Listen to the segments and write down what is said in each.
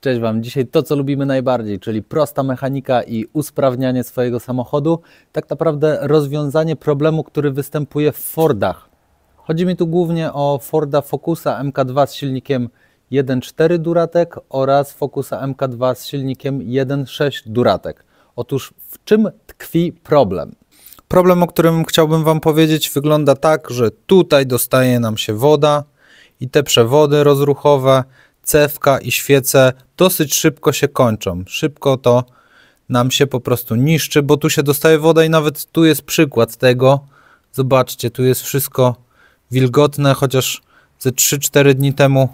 Cześć Wam. Dzisiaj to, co lubimy najbardziej, czyli prosta mechanika i usprawnianie swojego samochodu, tak naprawdę rozwiązanie problemu, który występuje w Fordach. Chodzi mi tu głównie o Forda Focusa MK2 z silnikiem 1.4 Duratek oraz Focusa MK2 z silnikiem 1.6 Duratek. Otóż w czym tkwi problem? Problem, o którym chciałbym Wam powiedzieć, wygląda tak, że tutaj dostaje nam się woda i te przewody rozruchowe cewka i świece dosyć szybko się kończą. Szybko to nam się po prostu niszczy, bo tu się dostaje woda i nawet tu jest przykład tego. Zobaczcie, tu jest wszystko wilgotne, chociaż ze 3-4 dni temu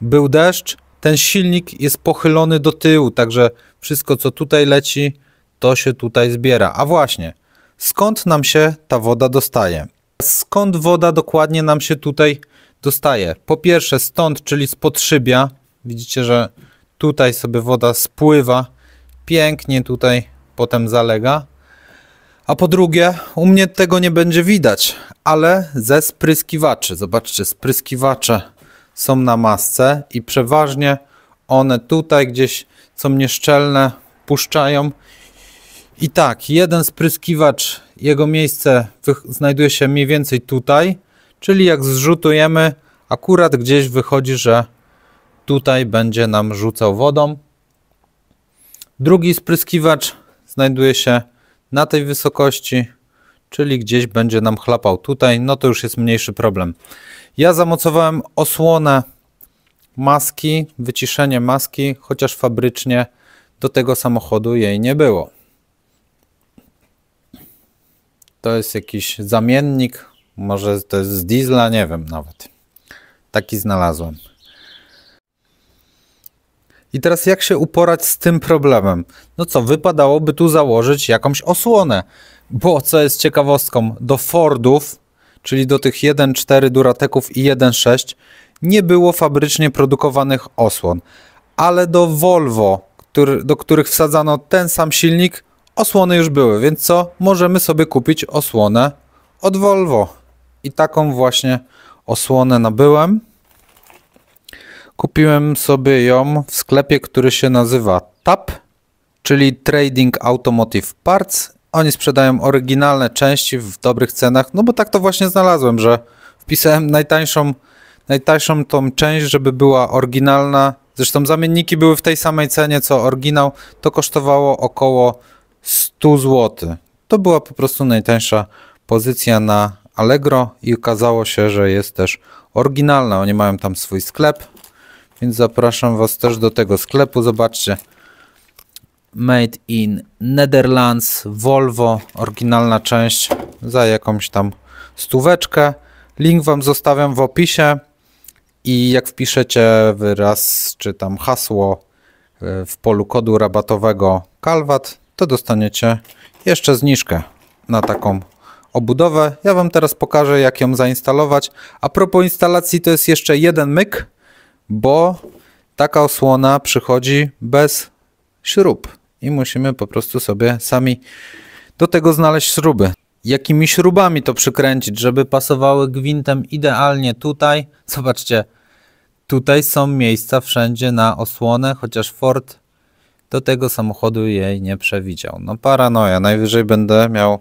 był deszcz. Ten silnik jest pochylony do tyłu, także wszystko co tutaj leci, to się tutaj zbiera. A właśnie, skąd nam się ta woda dostaje? Skąd woda dokładnie nam się tutaj dostaje? dostaję po pierwsze stąd, czyli z podszybia. Widzicie, że tutaj sobie woda spływa, pięknie tutaj potem zalega. A po drugie, u mnie tego nie będzie widać, ale ze spryskiwaczy. Zobaczcie, spryskiwacze są na masce i przeważnie one tutaj gdzieś są nieszczelne, puszczają. I tak, jeden spryskiwacz, jego miejsce znajduje się mniej więcej tutaj, Czyli jak zrzutujemy, akurat gdzieś wychodzi, że tutaj będzie nam rzucał wodą. Drugi spryskiwacz znajduje się na tej wysokości, czyli gdzieś będzie nam chlapał tutaj, no to już jest mniejszy problem. Ja zamocowałem osłonę maski, wyciszenie maski, chociaż fabrycznie do tego samochodu jej nie było. To jest jakiś zamiennik, może to jest z diesla, nie wiem nawet. Taki znalazłem. I teraz jak się uporać z tym problemem? No co, wypadałoby tu założyć jakąś osłonę, bo co jest ciekawostką, do Fordów, czyli do tych 1.4 Durateków i 1.6 nie było fabrycznie produkowanych osłon, ale do Volvo, który, do których wsadzano ten sam silnik, osłony już były, więc co, możemy sobie kupić osłonę od Volvo i taką właśnie osłonę nabyłem. Kupiłem sobie ją w sklepie, który się nazywa TAP, czyli Trading Automotive Parts. Oni sprzedają oryginalne części w dobrych cenach, no bo tak to właśnie znalazłem, że wpisałem najtańszą, najtańszą tą część, żeby była oryginalna. Zresztą zamienniki były w tej samej cenie co oryginał. To kosztowało około 100 zł. To była po prostu najtańsza pozycja na Allegro i okazało się, że jest też oryginalna. Oni mają tam swój sklep, więc zapraszam Was też do tego sklepu. Zobaczcie. Made in Netherlands, Volvo, oryginalna część za jakąś tam stóweczkę. Link Wam zostawiam w opisie i jak wpiszecie wyraz czy tam hasło e, w polu kodu rabatowego Calvat, to dostaniecie jeszcze zniżkę na taką obudowę. Ja Wam teraz pokażę, jak ją zainstalować. A propos instalacji, to jest jeszcze jeden myk, bo taka osłona przychodzi bez śrub i musimy po prostu sobie sami do tego znaleźć śruby. Jakimi śrubami to przykręcić, żeby pasowały gwintem idealnie tutaj. Zobaczcie, tutaj są miejsca wszędzie na osłonę, chociaż Ford do tego samochodu jej nie przewidział. No paranoja, najwyżej będę miał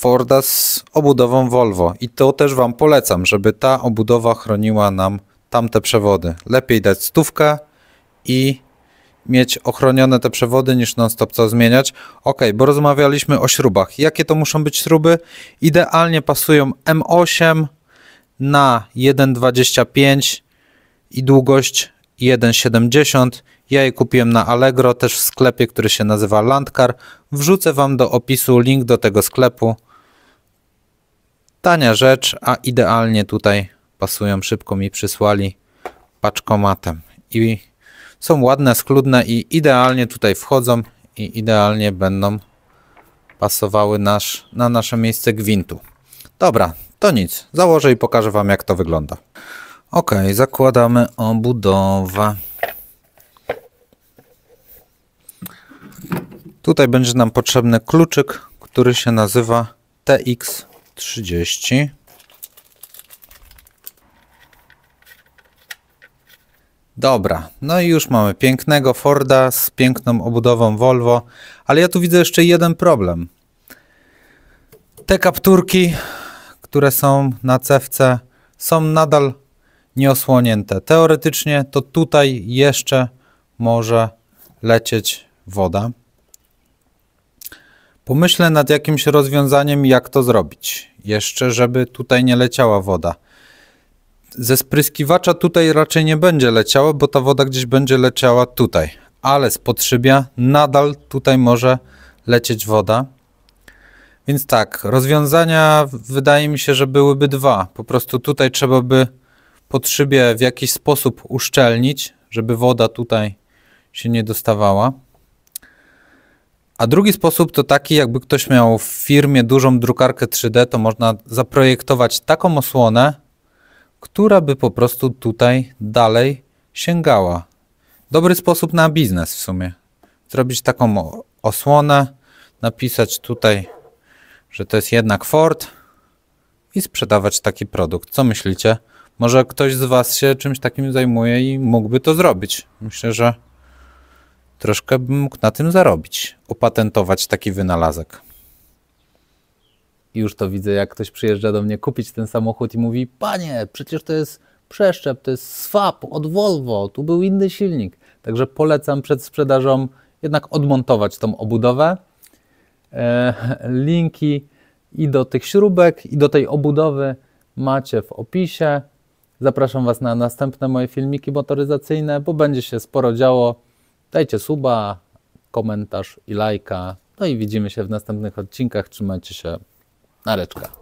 Forda z obudową Volvo i to też Wam polecam, żeby ta obudowa chroniła nam tamte przewody. Lepiej dać stówkę i mieć ochronione te przewody niż non-stop co zmieniać. Ok, bo rozmawialiśmy o śrubach. Jakie to muszą być śruby? Idealnie pasują M8 na 1,25 i długość 1,70. Ja je kupiłem na Allegro, też w sklepie, który się nazywa Landcar. Wrzucę Wam do opisu link do tego sklepu. Tania rzecz, a idealnie tutaj pasują. Szybko mi przysłali paczkomatem. I są ładne, skludne i idealnie tutaj wchodzą i idealnie będą pasowały nasz, na nasze miejsce gwintu. Dobra, to nic. Założę i pokażę Wam jak to wygląda. Ok, zakładamy obudowę. Tutaj będzie nam potrzebny kluczyk, który się nazywa TX 30. Dobra, no i już mamy pięknego Forda z piękną obudową Volvo, ale ja tu widzę jeszcze jeden problem. Te kapturki, które są na cewce, są nadal nieosłonięte. Teoretycznie to tutaj jeszcze może lecieć woda. Pomyślę nad jakimś rozwiązaniem, jak to zrobić. Jeszcze, żeby tutaj nie leciała woda. Ze spryskiwacza tutaj raczej nie będzie leciała, bo ta woda gdzieś będzie leciała tutaj. Ale z potrzebia nadal tutaj może lecieć woda. Więc tak, rozwiązania wydaje mi się, że byłyby dwa. Po prostu tutaj trzeba by potrzebie w jakiś sposób uszczelnić, żeby woda tutaj się nie dostawała. A drugi sposób to taki, jakby ktoś miał w firmie dużą drukarkę 3D, to można zaprojektować taką osłonę, która by po prostu tutaj dalej sięgała. Dobry sposób na biznes w sumie. Zrobić taką osłonę, napisać tutaj, że to jest jednak Ford i sprzedawać taki produkt. Co myślicie? Może ktoś z Was się czymś takim zajmuje i mógłby to zrobić. Myślę, że Troszkę bym mógł na tym zarobić, opatentować taki wynalazek. I już to widzę, jak ktoś przyjeżdża do mnie kupić ten samochód i mówi: Panie, przecież to jest przeszczep, to jest swap od Volvo, tu był inny silnik. Także polecam przed sprzedażą jednak odmontować tą obudowę. E, linki i do tych śrubek, i do tej obudowy macie w opisie. Zapraszam Was na następne moje filmiki motoryzacyjne, bo będzie się sporo działo. Dajcie suba, komentarz i lajka. No i widzimy się w następnych odcinkach. Trzymajcie się. Nareczka.